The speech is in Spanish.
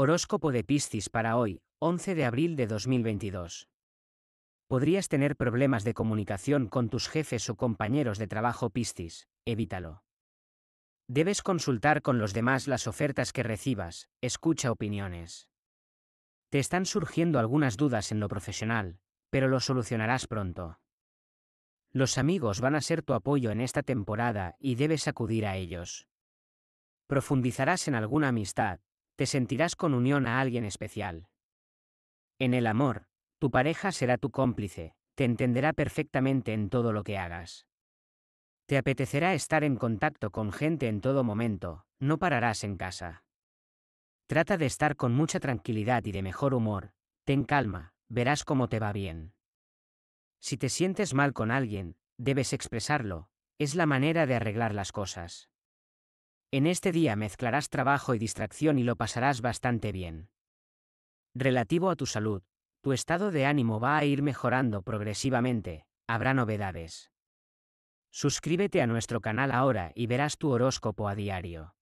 Horóscopo de Piscis para hoy, 11 de abril de 2022. Podrías tener problemas de comunicación con tus jefes o compañeros de trabajo Piscis, evítalo. Debes consultar con los demás las ofertas que recibas, escucha opiniones. Te están surgiendo algunas dudas en lo profesional, pero lo solucionarás pronto. Los amigos van a ser tu apoyo en esta temporada y debes acudir a ellos. Profundizarás en alguna amistad, te sentirás con unión a alguien especial. En el amor, tu pareja será tu cómplice, te entenderá perfectamente en todo lo que hagas. Te apetecerá estar en contacto con gente en todo momento, no pararás en casa. Trata de estar con mucha tranquilidad y de mejor humor, ten calma, verás cómo te va bien. Si te sientes mal con alguien, debes expresarlo, es la manera de arreglar las cosas. En este día mezclarás trabajo y distracción y lo pasarás bastante bien. Relativo a tu salud, tu estado de ánimo va a ir mejorando progresivamente, habrá novedades. Suscríbete a nuestro canal ahora y verás tu horóscopo a diario.